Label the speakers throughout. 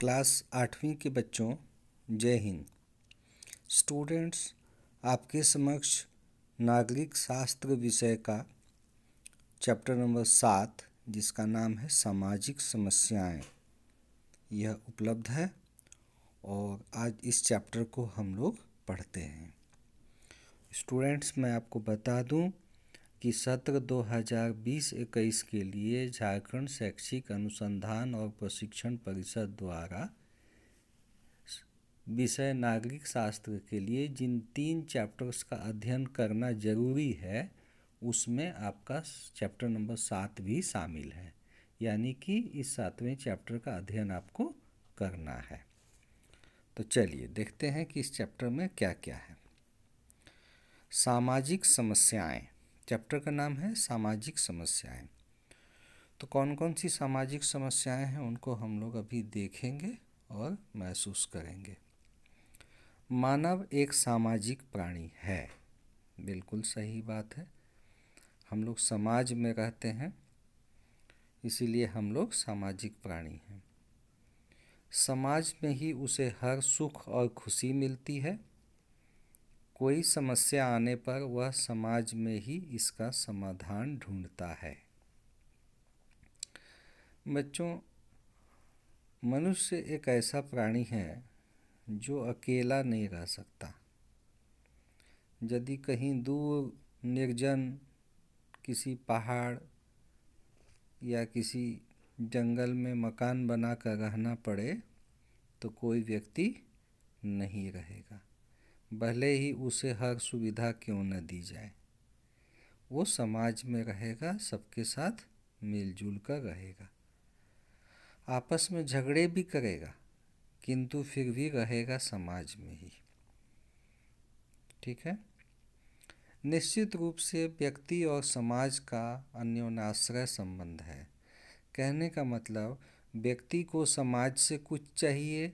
Speaker 1: class आठवीं के बच्चों जय हिंद स्टूडेंट्स आपके समक्ष नागरिक शास्त्र विषय का चैप्टर नंबर सात जिसका नाम है सामाजिक समस्याएं यह उपलब्ध है और आज इस चैप्टर को हम लोग पढ़ते हैं स्टूडेंट्स मैं आपको बता दूं कि सत्र 2020-21 के लिए झारखंड शैक्षिक अनुसंधान और प्रशिक्षण परिषद द्वारा विषय नागरिक शास्त्र के लिए जिन तीन चैप्टर्स का अध्ययन करना जरूरी है उसमें आपका चैप्टर नंबर सात भी शामिल है यानी कि इस सातवें चैप्टर का अध्ययन आपको करना है तो चलिए देखते हैं कि इस चैप्टर में क्या क्या है सामाजिक समस्याएं चैप्टर का नाम है सामाजिक समस्याएं तो कौन कौन सी सामाजिक समस्याएं हैं उनको हम लोग अभी देखेंगे और महसूस करेंगे मानव एक सामाजिक प्राणी है बिल्कुल सही बात है हम लोग समाज में रहते हैं इसीलिए हम लोग सामाजिक प्राणी हैं समाज में ही उसे हर सुख और खुशी मिलती है कोई समस्या आने पर वह समाज में ही इसका समाधान ढूंढता है बच्चों मनुष्य एक ऐसा प्राणी है जो अकेला नहीं रह सकता यदि कहीं दूर निर्जन किसी पहाड़ या किसी जंगल में मकान बनाकर रहना पड़े तो कोई व्यक्ति नहीं रहेगा भले ही उसे हर सुविधा क्यों न दी जाए वो समाज में रहेगा सबके साथ मिलजुल कर रहेगा आपस में झगड़े भी करेगा किंतु फिर भी रहेगा समाज में ही ठीक है निश्चित रूप से व्यक्ति और समाज का अन्योनाश्रय संबंध है कहने का मतलब व्यक्ति को समाज से कुछ चाहिए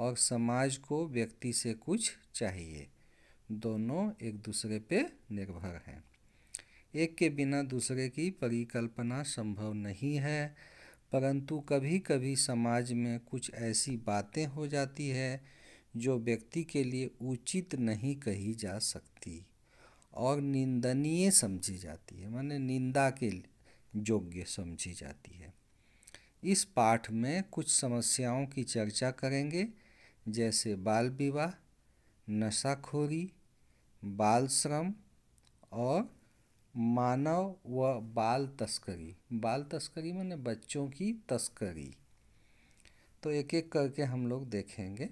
Speaker 1: और समाज को व्यक्ति से कुछ चाहिए दोनों एक दूसरे पे निर्भर हैं एक के बिना दूसरे की परिकल्पना संभव नहीं है परंतु कभी कभी समाज में कुछ ऐसी बातें हो जाती है जो व्यक्ति के लिए उचित नहीं कही जा सकती और निंदनीय समझी जाती है माने निंदा के योग्य समझी जाती है इस पाठ में कुछ समस्याओं की चर्चा करेंगे जैसे बाल विवाह नशाखोरी बाल श्रम और मानव व बाल तस्करी बाल तस्करी मैंने बच्चों की तस्करी तो एक एक करके हम लोग देखेंगे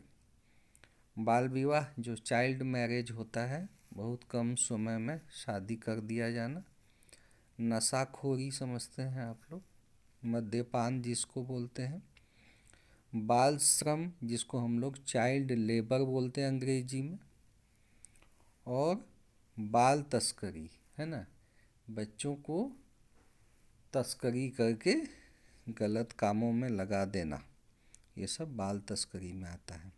Speaker 1: बाल विवाह जो चाइल्ड मैरिज होता है बहुत कम समय में शादी कर दिया जाना नशाखोरी समझते हैं आप लोग मद्यपान जिसको बोलते हैं बाल श्रम जिसको हम लोग चाइल्ड लेबर बोलते हैं अंग्रेजी में और बाल तस्करी है ना बच्चों को तस्करी करके गलत कामों में लगा देना ये सब बाल तस्करी में आता है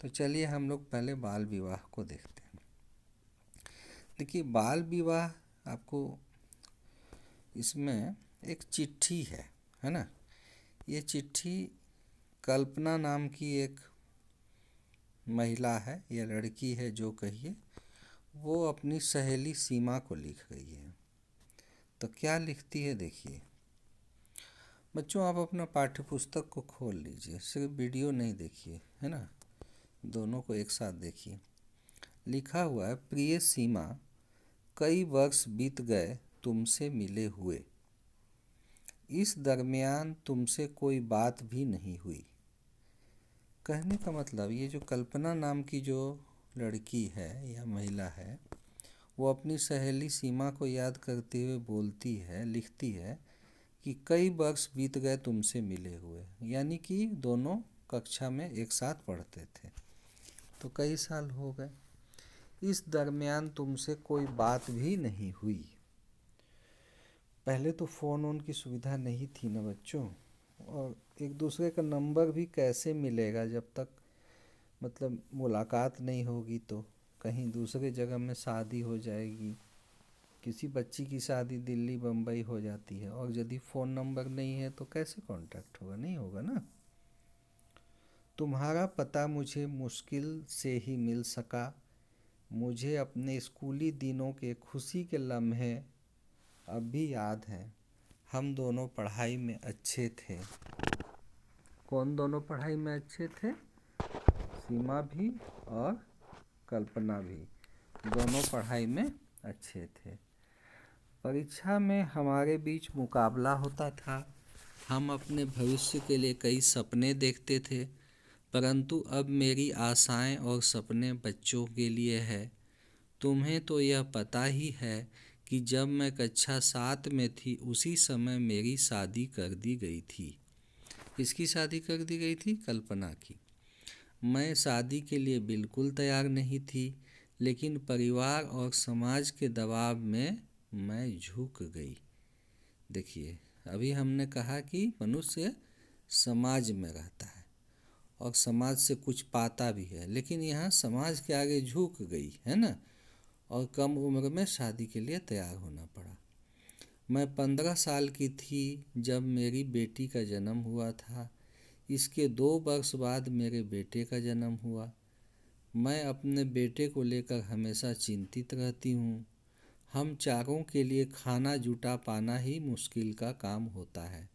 Speaker 1: तो चलिए हम लोग पहले बाल विवाह को देखते हैं देखिए बाल विवाह आपको इसमें एक चिट्ठी है है ना ये चिट्ठी कल्पना नाम की एक महिला है या लड़की है जो कहिए वो अपनी सहेली सीमा को लिख रही है तो क्या लिखती है देखिए बच्चों आप अपना पाठ्य पुस्तक को खोल लीजिए सिर्फ वीडियो नहीं देखिए है ना दोनों को एक साथ देखिए लिखा हुआ है प्रिय सीमा कई वर्ष बीत गए तुमसे मिले हुए इस दरमियान तुमसे कोई बात भी नहीं हुई कहने का मतलब ये जो कल्पना नाम की जो लड़की है या महिला है वो अपनी सहेली सीमा को याद करते हुए बोलती है लिखती है कि कई वर्ष बीत गए तुमसे मिले हुए यानी कि दोनों कक्षा में एक साथ पढ़ते थे तो कई साल हो गए इस दरमियान तुमसे कोई बात भी नहीं हुई पहले तो फ़ोन की सुविधा नहीं थी ना बच्चों और एक दूसरे का नंबर भी कैसे मिलेगा जब तक मतलब मुलाकात नहीं होगी तो कहीं दूसरे जगह में शादी हो जाएगी किसी बच्ची की शादी दिल्ली बम्बई हो जाती है और यदि फ़ोन नंबर नहीं है तो कैसे कांटेक्ट होगा नहीं होगा ना तुम्हारा पता मुझे मुश्किल से ही मिल सका मुझे अपने स्कूली दिनों के खुशी के लम्हे अब भी याद हैं हम दोनों पढ़ाई में अच्छे थे कौन दोनों पढ़ाई में अच्छे थे सीमा भी और कल्पना भी दोनों पढ़ाई में अच्छे थे परीक्षा में हमारे बीच मुकाबला होता था हम अपने भविष्य के लिए कई सपने देखते थे परंतु अब मेरी आशाएं और सपने बच्चों के लिए है तुम्हें तो यह पता ही है कि जब मैं कक्षा सात में थी उसी समय मेरी शादी कर दी गई थी किसकी शादी कर दी गई थी कल्पना की मैं शादी के लिए बिल्कुल तैयार नहीं थी लेकिन परिवार और समाज के दबाव में मैं झुक गई देखिए अभी हमने कहा कि मनुष्य समाज में रहता है और समाज से कुछ पाता भी है लेकिन यहाँ समाज के आगे झुक गई है ना और कम उम्र में शादी के लिए तैयार होना पड़ा मैं पंद्रह साल की थी जब मेरी बेटी का जन्म हुआ था इसके दो वर्ष बाद मेरे बेटे का जन्म हुआ मैं अपने बेटे को लेकर हमेशा चिंतित रहती हूँ हम चारों के लिए खाना जुटा पाना ही मुश्किल का काम होता है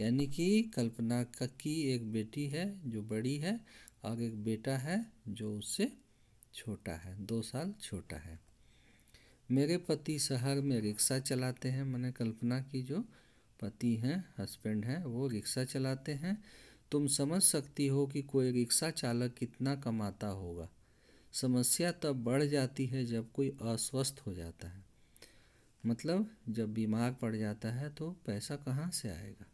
Speaker 1: यानी कि कल्पना का की एक बेटी है जो बड़ी है और एक बेटा है जो उससे छोटा है दो साल छोटा है मेरे पति शहर में रिक्शा चलाते हैं मैंने कल्पना की जो पति हैं हस्बैंड हैं वो रिक्शा चलाते हैं तुम समझ सकती हो कि कोई रिक्शा चालक कितना कमाता होगा समस्या तब बढ़ जाती है जब कोई अस्वस्थ हो जाता है मतलब जब बीमार पड़ जाता है तो पैसा कहाँ से आएगा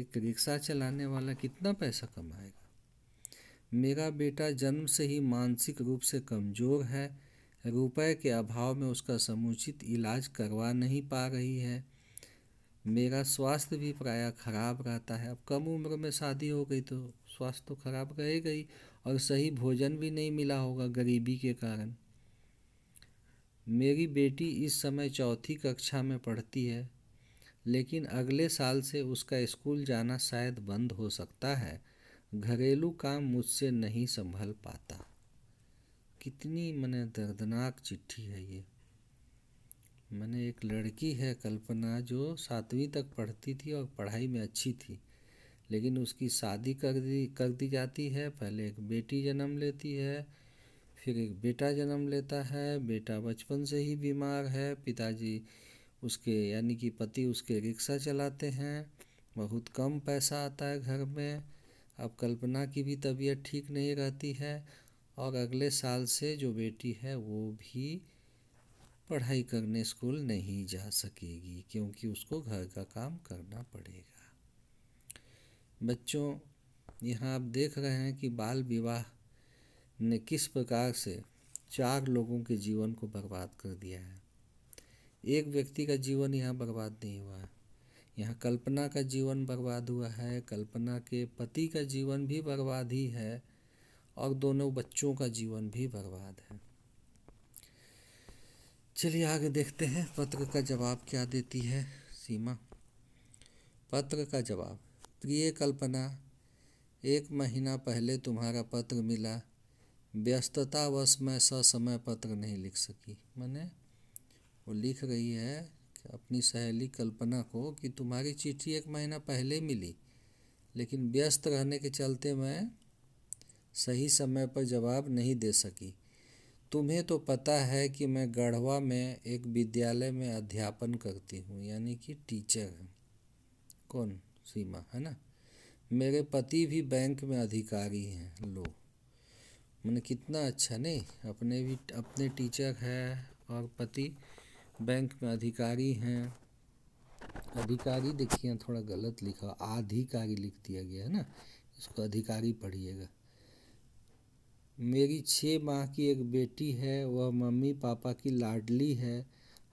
Speaker 1: एक रिक्शा चलाने वाला कितना पैसा कमाएगा मेरा बेटा जन्म से ही मानसिक रूप से कमज़ोर है रुपए के अभाव में उसका समुचित इलाज करवा नहीं पा रही है मेरा स्वास्थ्य भी प्रायः खराब रहता है अब कम उम्र में शादी हो गई तो स्वास्थ्य तो खराब रहेगा ही और सही भोजन भी नहीं मिला होगा गरीबी के कारण मेरी बेटी इस समय चौथी कक्षा में पढ़ती है लेकिन अगले साल से उसका स्कूल जाना शायद बंद हो सकता है घरेलू काम मुझसे नहीं संभल पाता कितनी मैंने दर्दनाक चिट्ठी है ये मैंने एक लड़की है कल्पना जो सातवीं तक पढ़ती थी और पढ़ाई में अच्छी थी लेकिन उसकी शादी कर दी कर दी जाती है पहले एक बेटी जन्म लेती है फिर एक बेटा जन्म लेता है बेटा बचपन से ही बीमार है पिताजी उसके यानी कि पति उसके रिक्शा चलाते हैं बहुत कम पैसा आता है घर में अब कल्पना की भी तबीयत ठीक नहीं रहती है और अगले साल से जो बेटी है वो भी पढ़ाई करने स्कूल नहीं जा सकेगी क्योंकि उसको घर का काम करना पड़ेगा बच्चों यहाँ आप देख रहे हैं कि बाल विवाह ने किस प्रकार से चार लोगों के जीवन को बर्बाद कर दिया है एक व्यक्ति का जीवन यहाँ बर्बाद नहीं हुआ है यहाँ कल्पना का जीवन बर्बाद हुआ है कल्पना के पति का जीवन भी बर्बाद ही है और दोनों बच्चों का जीवन भी बर्बाद है चलिए आगे देखते हैं पत्र का जवाब क्या देती है सीमा पत्र का जवाब प्रिय कल्पना एक महीना पहले तुम्हारा पत्र मिला व्यस्ततावश मैं ससमय पत्र नहीं लिख सकी मैंने वो लिख रही है अपनी सहेली कल्पना को कि तुम्हारी चिट्ठी एक महीना पहले मिली लेकिन व्यस्त रहने के चलते मैं सही समय पर जवाब नहीं दे सकी तुम्हें तो पता है कि मैं गढ़वा में एक विद्यालय में अध्यापन करती हूँ यानी कि टीचर है कौन सीमा है ना मेरे पति भी बैंक में अधिकारी हैं लो मैंने कितना अच्छा नहीं अपने भी अपने टीचर है और पति बैंक में अधिकारी हैं अधिकारी देखिए थोड़ा गलत लिखा आधिकारी लिख दिया गया है ना इसको अधिकारी पढ़िएगा मेरी छः माह की एक बेटी है वह मम्मी पापा की लाडली है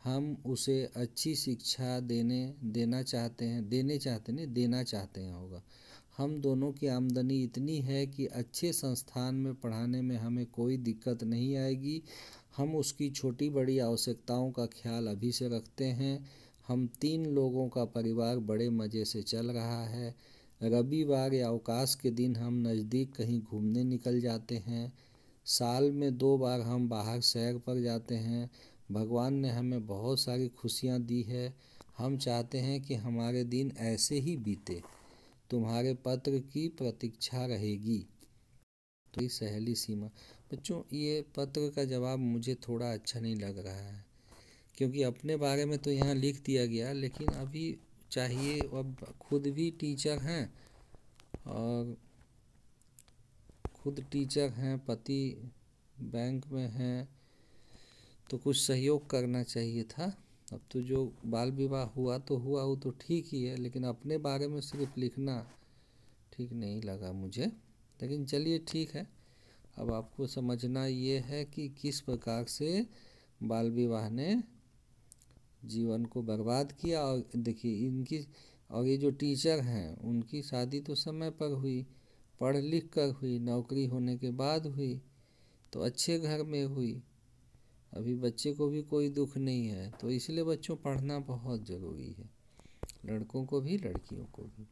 Speaker 1: हम उसे अच्छी शिक्षा देने देना चाहते हैं देने चाहते नहीं देना चाहते हैं होगा हम दोनों की आमदनी इतनी है कि अच्छे संस्थान में पढ़ाने में हमें कोई दिक्कत नहीं आएगी हम उसकी छोटी बड़ी आवश्यकताओं का ख्याल अभी से रखते हैं हम तीन लोगों का परिवार बड़े मज़े से चल रहा है रविवार या अवकाश के दिन हम नज़दीक कहीं घूमने निकल जाते हैं साल में दो बार हम बाहर सैर पर जाते हैं भगवान ने हमें बहुत सारी खुशियाँ दी है हम चाहते हैं कि हमारे दिन ऐसे ही बीते तुम्हारे पत्र की प्रतीक्षा रहेगी तो सहेली सीमा बच्चों ये पत्र का जवाब मुझे थोड़ा अच्छा नहीं लग रहा है क्योंकि अपने बारे में तो यहाँ लिख दिया गया लेकिन अभी चाहिए अब खुद भी टीचर हैं और खुद टीचर हैं पति बैंक में हैं तो कुछ सहयोग करना चाहिए था अब तो जो बाल विवाह हुआ तो हुआ वो तो ठीक ही है लेकिन अपने बारे में सिर्फ लिखना ठीक नहीं लगा मुझे लेकिन चलिए ठीक है अब आपको समझना ये है कि किस प्रकार से बाल विवाह ने जीवन को बर्बाद किया और देखिए इनकी और ये जो टीचर हैं उनकी शादी तो समय पर हुई पढ़ लिख कर हुई नौकरी होने के बाद हुई तो अच्छे घर में हुई अभी बच्चे को भी कोई दुख नहीं है तो इसलिए बच्चों पढ़ना बहुत ज़रूरी है लड़कों को भी लड़कियों को भी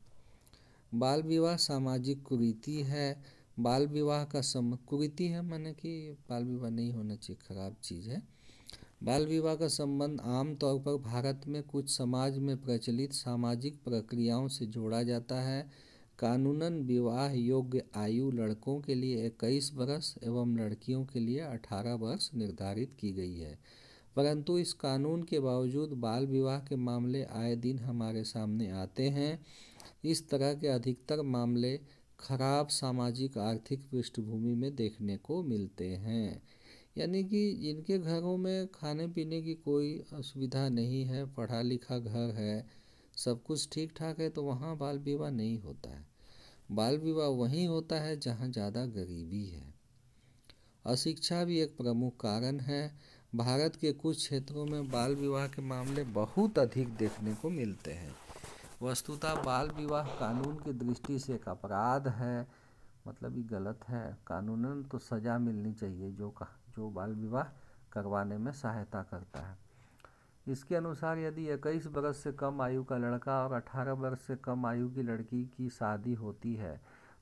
Speaker 1: बाल विवाह सामाजिक कुरीति है बाल विवाह का सम कुरीति है माने कि बाल विवाह नहीं होना चाहिए खराब चीज़ है बाल विवाह का संबंध आमतौर पर भारत में कुछ समाज में प्रचलित सामाजिक प्रक्रियाओं से जोड़ा जाता है कानूनन विवाह योग्य आयु लड़कों के लिए इक्कीस वर्ष एवं लड़कियों के लिए अठारह वर्ष निर्धारित की गई है परंतु इस कानून के बावजूद बाल विवाह के मामले आए दिन हमारे सामने आते हैं इस तरह के अधिकतर मामले खराब सामाजिक आर्थिक पृष्ठभूमि में देखने को मिलते हैं यानी कि जिनके घरों में खाने पीने की कोई असुविधा नहीं है पढ़ा लिखा घर है सब कुछ ठीक ठाक है तो वहाँ बाल विवाह नहीं होता है बाल विवाह वहीं होता है जहाँ ज़्यादा गरीबी है अशिक्षा भी एक प्रमुख कारण है भारत के कुछ क्षेत्रों में बाल विवाह के मामले बहुत अधिक देखने को मिलते हैं वस्तुतः बाल विवाह कानून की दृष्टि से एक अपराध है मतलब ये गलत है कानूनन तो सज़ा मिलनी चाहिए जो कहा जो बाल विवाह करवाने में सहायता करता है इसके अनुसार यदि 21 वर्ष से कम आयु का लड़का और 18 वर्ष से कम आयु की लड़की की शादी होती है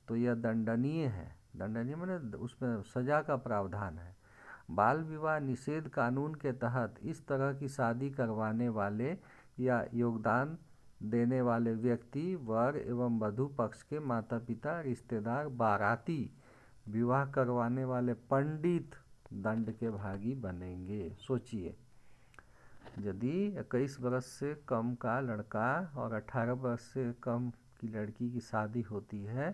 Speaker 1: तो यह दंडनीय है दंडनीय मैंने उसमें सजा का प्रावधान है बाल विवाह निषेध कानून के तहत इस तरह की शादी करवाने वाले या योगदान देने वाले व्यक्ति वर एवं वधु पक्ष के माता पिता रिश्तेदार बाराती विवाह करवाने वाले पंडित दंड के भागी बनेंगे सोचिए यदि इक्कीस बरस से कम का लड़का और अट्ठारह बरस से कम की लड़की की शादी होती है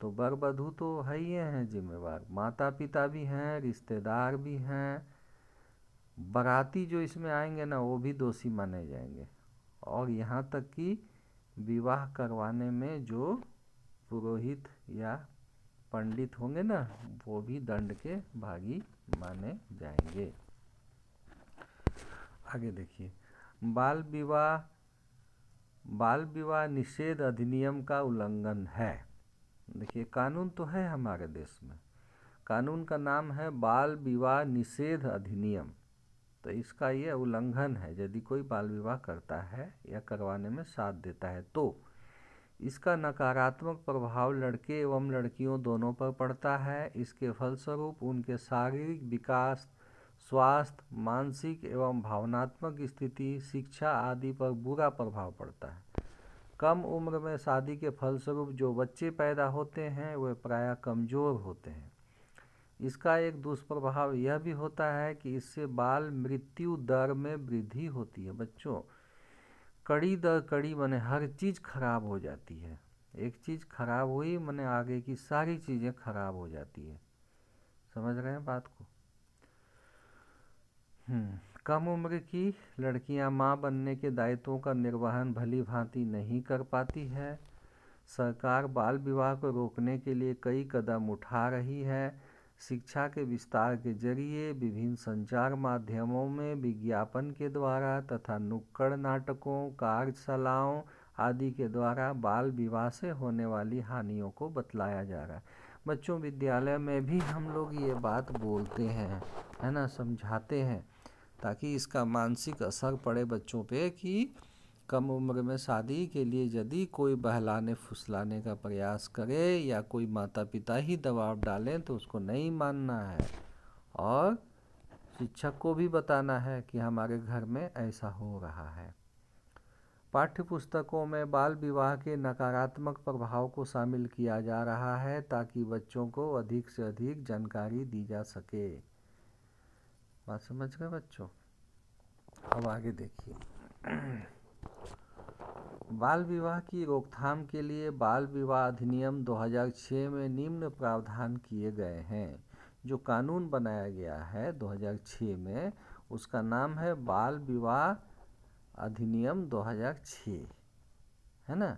Speaker 1: तो बर बधू तो है ही हैं जिम्मेवार माता पिता भी हैं रिश्तेदार भी हैं बाराती जो इसमें आएंगे ना वो भी दोषी माने जाएंगे और यहाँ तक कि विवाह करवाने में जो पुरोहित या पंडित होंगे ना वो भी दंड के भागी माने जाएंगे आगे देखिए बाल विवाह बाल विवाह निषेध अधिनियम का उल्लंघन है देखिए कानून तो है हमारे देश में कानून का नाम है बाल विवाह निषेध अधिनियम तो इसका ये उल्लंघन है यदि कोई बाल विवाह करता है या करवाने में साथ देता है तो इसका नकारात्मक प्रभाव लड़के एवं लड़कियों दोनों पर पड़ता है इसके फलस्वरूप उनके शारीरिक विकास स्वास्थ्य मानसिक एवं भावनात्मक स्थिति शिक्षा आदि पर बुरा प्रभाव पड़ता है कम उम्र में शादी के फलस्वरूप जो बच्चे पैदा होते हैं वे प्रायः कमज़ोर होते हैं इसका एक दुष्प्रभाव यह भी होता है कि इससे बाल मृत्यु दर में वृद्धि होती है बच्चों कड़ी दर कड़ी मैंने हर चीज़ खराब हो जाती है एक चीज़ खराब हुई मैंने आगे की सारी चीज़ें खराब हो जाती है समझ रहे हैं बात को हम्म, कम उम्र की लड़कियां मां बनने के दायित्वों का निर्वहन भली भांति नहीं कर पाती है सरकार बाल विवाह को रोकने के लिए कई कदम उठा रही है शिक्षा के विस्तार के जरिए विभिन्न संचार माध्यमों में विज्ञापन के द्वारा तथा नुक्कड़ नाटकों कार्यशालाओं आदि के द्वारा बाल विवाह से होने वाली हानियों को बतलाया जा रहा है बच्चों विद्यालय में भी हम लोग ये बात बोलते हैं है ना समझाते हैं ताकि इसका मानसिक असर पड़े बच्चों पे कि कम उम्र में शादी के लिए यदि कोई बहलाने फुसलाने का प्रयास करे या कोई माता पिता ही दबाव डालें तो उसको नहीं मानना है और शिक्षक को भी बताना है कि हमारे घर में ऐसा हो रहा है पाठ्य पुस्तकों में बाल विवाह के नकारात्मक प्रभाव को शामिल किया जा रहा है ताकि बच्चों को अधिक से अधिक जानकारी दी जा सके बात समझ गए बच्चों अब आगे देखिए बाल विवाह की रोकथाम के लिए बाल विवाह अधिनियम 2006 में निम्न प्रावधान किए गए हैं जो कानून बनाया गया है 2006 में उसका नाम है बाल विवाह अधिनियम 2006 है ना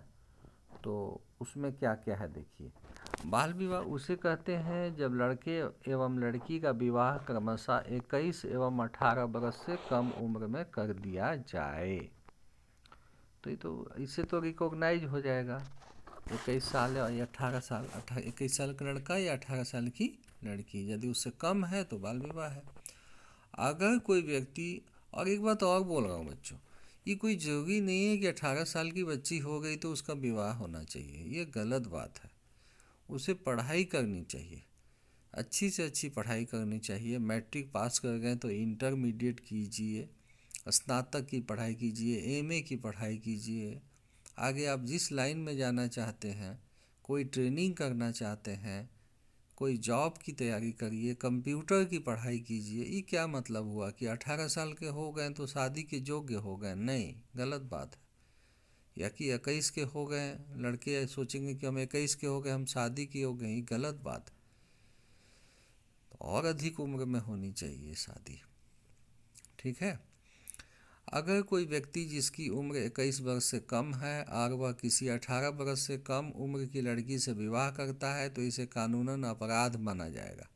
Speaker 1: तो उसमें क्या क्या है देखिए बाल विवाह उसे कहते हैं जब लड़के एवं लड़की का विवाह क्रमशः इक्कीस एवं अठारह बरस से कम उम्र में कर दिया जाए तो ये तो इससे तो रिकॉग्नाइज हो जाएगा इक्कीस साल या अठारह साल अठारह इक्कीस साल का लड़का या अठारह साल की लड़की यदि उससे कम है तो बाल विवाह है अगर कोई व्यक्ति और एक बात और बोल रहा हूँ बच्चों ये कोई जरूरी नहीं है कि अठारह साल की बच्ची हो गई तो उसका विवाह होना चाहिए ये गलत बात है उसे पढ़ाई करनी चाहिए अच्छी से अच्छी पढ़ाई करनी चाहिए मैट्रिक पास कर गए तो इंटरमीडिएट कीजिए स्नातक की पढ़ाई कीजिए एम की पढ़ाई कीजिए आगे आप जिस लाइन में जाना चाहते हैं कोई ट्रेनिंग करना चाहते हैं कोई जॉब की तैयारी करिए कंप्यूटर की पढ़ाई कीजिए ये क्या मतलब हुआ कि अठारह साल के हो गए तो शादी के योग्य हो गए नहीं गलत बात है या कि इक्कीस के हो गए लड़के सोचेंगे कि हम इक्कीस के हो गए हम शादी के हो गए ये गलत बात है तो और अधिक उम्र में होनी चाहिए शादी ठीक है अगर कोई व्यक्ति जिसकी उम्र 21 वर्ष से कम है और वह किसी 18 वर्ष से कम उम्र की लड़की से विवाह करता है तो इसे कानूनन अपराध माना जाएगा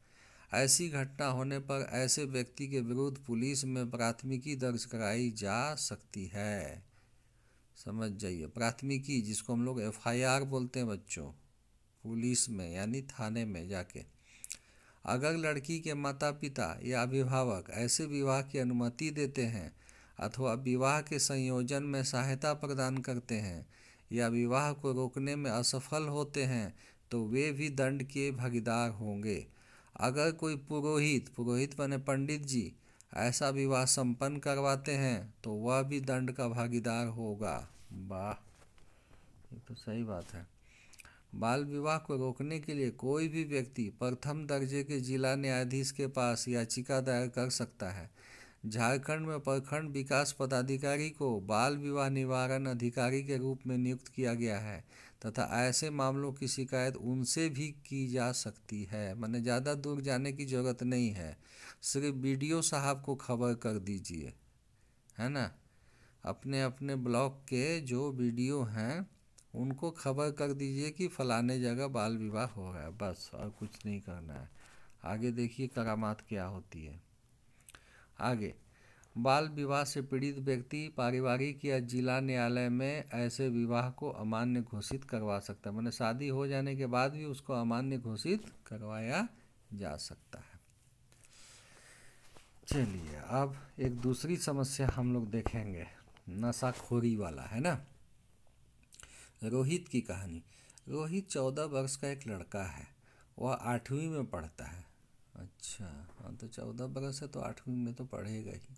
Speaker 1: ऐसी घटना होने पर ऐसे व्यक्ति के विरुद्ध पुलिस में प्राथमिकी दर्ज कराई जा सकती है समझ जाइए प्राथमिकी जिसको हम लोग एफ बोलते हैं बच्चों पुलिस में यानी थाने में जाके अगर लड़की के माता पिता या अभिभावक ऐसे विवाह की अनुमति देते हैं अथवा विवाह के संयोजन में सहायता प्रदान करते हैं या विवाह को रोकने में असफल होते हैं तो वे भी दंड के भागीदार होंगे अगर कोई पुरोहित पुरोहित बने पंडित जी ऐसा विवाह संपन्न करवाते हैं तो वह भी दंड का भागीदार होगा वाह ये तो सही बात है बाल विवाह को रोकने के लिए कोई भी व्यक्ति प्रथम दर्जे के जिला न्यायाधीश के पास याचिका दायर कर सकता है झारखंड में प्रखंड विकास पदाधिकारी को बाल विवाह निवारण अधिकारी के रूप में नियुक्त किया गया है तथा ऐसे मामलों की शिकायत उनसे भी की जा सकती है मैंने ज़्यादा दूर जाने की ज़रूरत नहीं है सिर्फ बी साहब को खबर कर दीजिए है ना अपने अपने ब्लॉक के जो बी हैं उनको खबर कर दीजिए कि फलाने जगह बाल विवाह हो रहा है बस और कुछ नहीं करना है आगे देखिए करामात क्या होती है आगे बाल विवाह से पीड़ित व्यक्ति पारिवारिक या जिला न्यायालय में ऐसे विवाह को अमान्य घोषित करवा सकता है मैंने शादी हो जाने के बाद भी उसको अमान्य घोषित करवाया जा सकता है चलिए अब एक दूसरी समस्या हम लोग देखेंगे नशाखोरी वाला है ना रोहित की कहानी रोहित चौदह वर्ष का एक लड़का है वह आठवीं में पढ़ता है अच्छा हाँ तो चौदह बरस है तो आठवीं में तो पढ़ेगा ही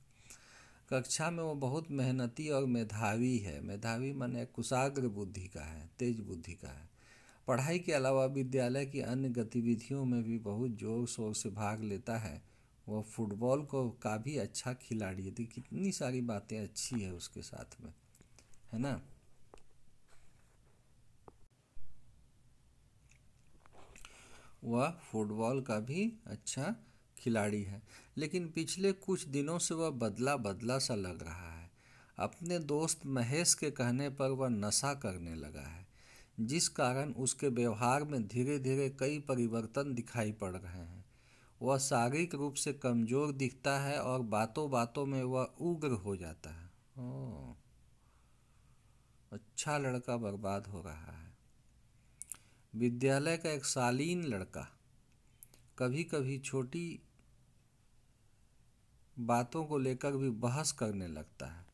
Speaker 1: कक्षा में वो बहुत मेहनती और मेधावी है मेधावी माने कुशाग्र बुद्धि का है तेज बुद्धि का है पढ़ाई के अलावा विद्यालय की अन्य गतिविधियों में भी बहुत जोर शोर से भाग लेता है वह फुटबॉल को का भी अच्छा खिलाड़ी है कितनी सारी बातें अच्छी है उसके साथ में है ना वह फुटबॉल का भी अच्छा खिलाड़ी है लेकिन पिछले कुछ दिनों से वह बदला बदला सा लग रहा है अपने दोस्त महेश के कहने पर वह नशा करने लगा है जिस कारण उसके व्यवहार में धीरे धीरे कई परिवर्तन दिखाई पड़ रहे हैं वह शारीरिक रूप से कमज़ोर दिखता है और बातों बातों में वह उग्र हो जाता है ओ अच्छा लड़का बर्बाद हो रहा है विद्यालय का एक शालीन लड़का कभी कभी छोटी बातों को लेकर भी बहस करने लगता है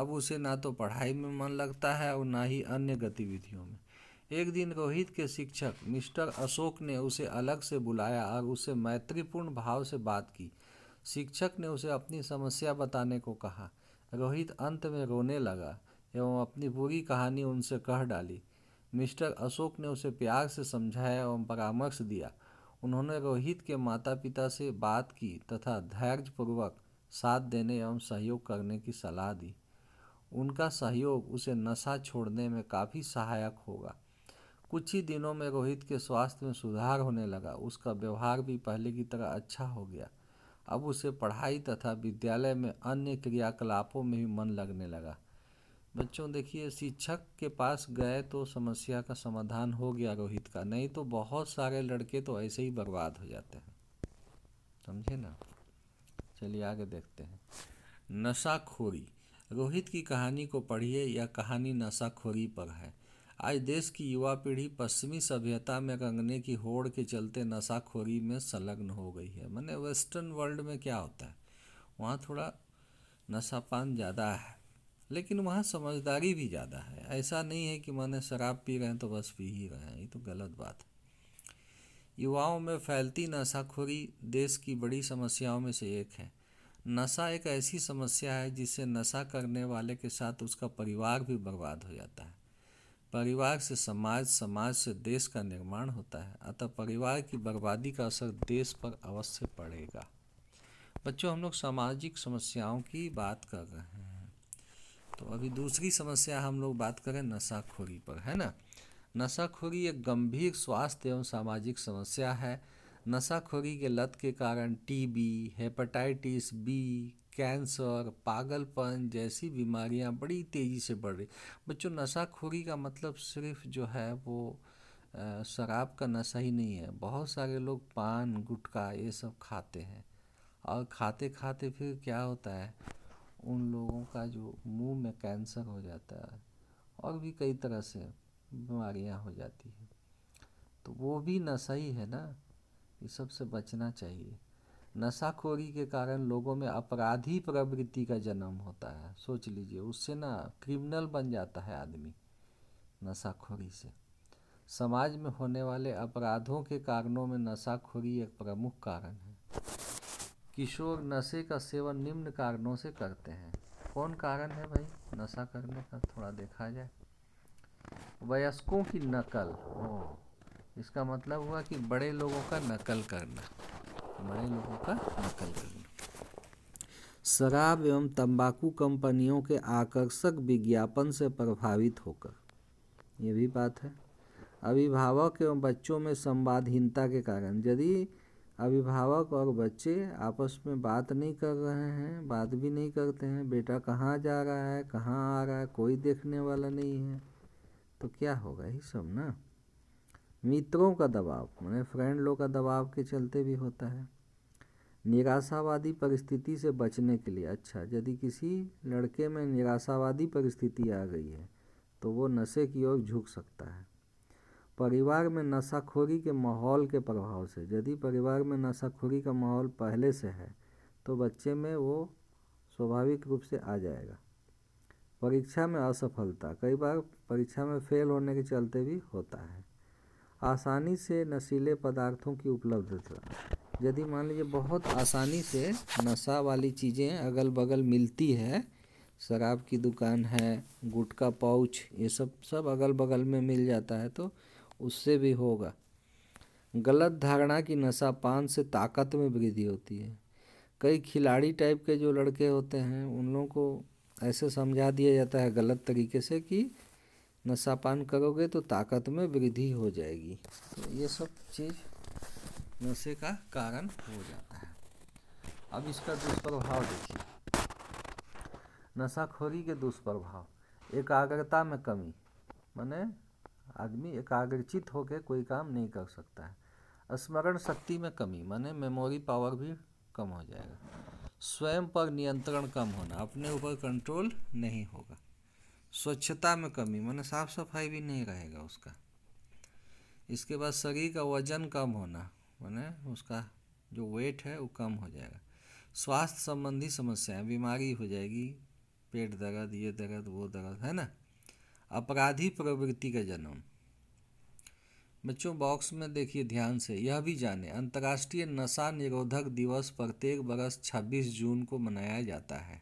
Speaker 1: अब उसे ना तो पढ़ाई में मन लगता है और ना ही अन्य गतिविधियों में एक दिन रोहित के शिक्षक मिस्टर अशोक ने उसे अलग से बुलाया और उसे मैत्रीपूर्ण भाव से बात की शिक्षक ने उसे अपनी समस्या बताने को कहा रोहित अंत में रोने लगा एवं अपनी पूरी कहानी उनसे कह डाली मिस्टर अशोक ने उसे प्यार से समझाया एवं परामर्श दिया उन्होंने रोहित के माता पिता से बात की तथा धैर्यपूर्वक साथ देने एवं सहयोग करने की सलाह दी उनका सहयोग उसे नशा छोड़ने में काफ़ी सहायक होगा कुछ ही दिनों में रोहित के स्वास्थ्य में सुधार होने लगा उसका व्यवहार भी पहले की तरह अच्छा हो गया अब उसे पढ़ाई तथा विद्यालय में अन्य क्रियाकलापों में भी मन लगने लगा बच्चों देखिए शिक्षक के पास गए तो समस्या का समाधान हो गया रोहित का नहीं तो बहुत सारे लड़के तो ऐसे ही बर्बाद हो जाते हैं समझे ना चलिए आगे देखते हैं नशाखोरी रोहित की कहानी को पढ़िए यह कहानी नशाखोरी पर है आज देश की युवा पीढ़ी पश्चिमी सभ्यता में रंगने की होड़ के चलते नशाखोरी में संलग्न हो गई है मैंने वेस्टर्न वर्ल्ड में क्या होता है वहाँ थोड़ा नशापान ज़्यादा है लेकिन वहाँ समझदारी भी ज़्यादा है ऐसा नहीं है कि माने शराब पी रहे हैं तो बस पी ही रहे हैं ये तो गलत बात है युवाओं में फैलती नशाखोरी देश की बड़ी समस्याओं में से एक है नशा एक ऐसी समस्या है जिससे नशा करने वाले के साथ उसका परिवार भी बर्बाद हो जाता है परिवार से समाज समाज से देश का निर्माण होता है अतः परिवार की बर्बादी का असर देश पर अवश्य पड़ेगा बच्चों हम लोग सामाजिक समस्याओं की बात कर रहे हैं तो अभी दूसरी समस्या हम लोग बात करें नशाखोरी पर है ना नशाखोरी एक गंभीर स्वास्थ्य एवं सामाजिक समस्या है नशाखोरी के लत के कारण टीबी हेपेटाइटिस बी कैंसर पागलपन जैसी बीमारियां बड़ी तेज़ी से बढ़ रही बच्चों नशाखोरी का मतलब सिर्फ जो है वो शराब का नशा ही नहीं है बहुत सारे लोग पान गुटखा ये सब खाते हैं और खाते खाते फिर क्या होता है उन लोगों का जो मुंह में कैंसर हो जाता है और भी कई तरह से बीमारियां हो जाती हैं तो वो भी नशा ही है ना ये सब से बचना चाहिए नशाखोरी के कारण लोगों में अपराधी प्रवृत्ति का जन्म होता है सोच लीजिए उससे ना क्रिमिनल बन जाता है आदमी नशाखोरी से समाज में होने वाले अपराधों के कारणों में नशाखोरी एक प्रमुख कारण है किशोर नशे का सेवन निम्न कारणों से करते हैं कौन कारण है भाई नशा करने का थोड़ा देखा जाए वयस्कों की नकल हो इसका मतलब हुआ कि बड़े लोगों का नकल करना बड़े लोगों का नकल करना शराब एवं तंबाकू कंपनियों के आकर्षक विज्ञापन से प्रभावित होकर ये भी बात है अभिभावक एवं बच्चों में संवादहीनता के कारण यदि अभिभावक और बच्चे आपस में बात नहीं कर रहे हैं बात भी नहीं करते हैं बेटा कहाँ जा रहा है कहाँ आ रहा है कोई देखने वाला नहीं है तो क्या होगा ये सब ना मित्रों का दबाव मैंने फ्रेंड लोग का दबाव के चलते भी होता है निराशावादी परिस्थिति से बचने के लिए अच्छा यदि किसी लड़के में निराशावादी परिस्थिति आ गई है तो वो नशे की ओर झुक सकता है परिवार में नशाखोरी के माहौल के प्रभाव से यदि परिवार में नशाखोरी का माहौल पहले से है तो बच्चे में वो स्वाभाविक रूप से आ जाएगा परीक्षा में असफलता कई बार परीक्षा में फेल होने के चलते भी होता है आसानी से नशीले पदार्थों की उपलब्धता यदि मान लीजिए बहुत आसानी से नशा वाली चीज़ें अगल बगल मिलती है शराब की दुकान है गुटका पाउच ये सब सब अगल बगल में मिल जाता है तो उससे भी होगा गलत धारणा की नशा पान से ताकत में वृद्धि होती है कई खिलाड़ी टाइप के जो लड़के होते हैं उन लोगों को ऐसे समझा दिया जाता है गलत तरीके से कि नशा पान करोगे तो ताकत में वृद्धि हो जाएगी तो ये सब चीज़ नशे का कारण हो जाता है अब इसका दुष्प्रभाव देखिए नशाखोरी के दुष्प्रभाव एकाग्रता में कमी माने आदमी एकाग्रचित होकर कोई काम नहीं कर सकता है स्मरण शक्ति में कमी माने मेमोरी पावर भी कम हो जाएगा स्वयं पर नियंत्रण कम होना अपने ऊपर कंट्रोल नहीं होगा स्वच्छता में कमी माने साफ सफाई भी नहीं रहेगा उसका इसके बाद शरीर का वजन कम होना माने उसका जो वेट है वो कम हो जाएगा स्वास्थ्य संबंधी समस्याएं बीमारी हो जाएगी पेट दर्द ये दर्द वो दर्द है ना अपराधी प्रवृत्ति का जन्म बच्चों बॉक्स में देखिए ध्यान से यह भी जाने अंतर्राष्ट्रीय नशा निरोधक दिवस प्रत्येक बरस 26 जून को मनाया जाता है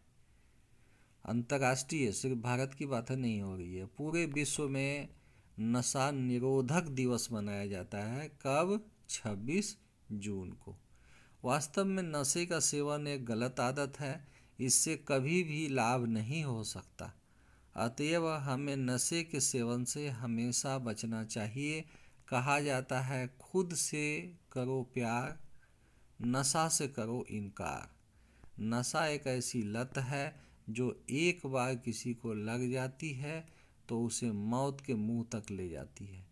Speaker 1: अंतर्राष्ट्रीय सिर्फ भारत की बातें नहीं हो रही है पूरे विश्व में नशा निरोधक दिवस मनाया जाता है कब 26 जून को वास्तव में नशे का सेवन एक गलत आदत है इससे कभी भी लाभ नहीं हो सकता अतएव हमें नशे के सेवन से हमेशा बचना चाहिए कहा जाता है खुद से करो प्यार नशा से करो इनकार नशा एक ऐसी लत है जो एक बार किसी को लग जाती है तो उसे मौत के मुंह तक ले जाती है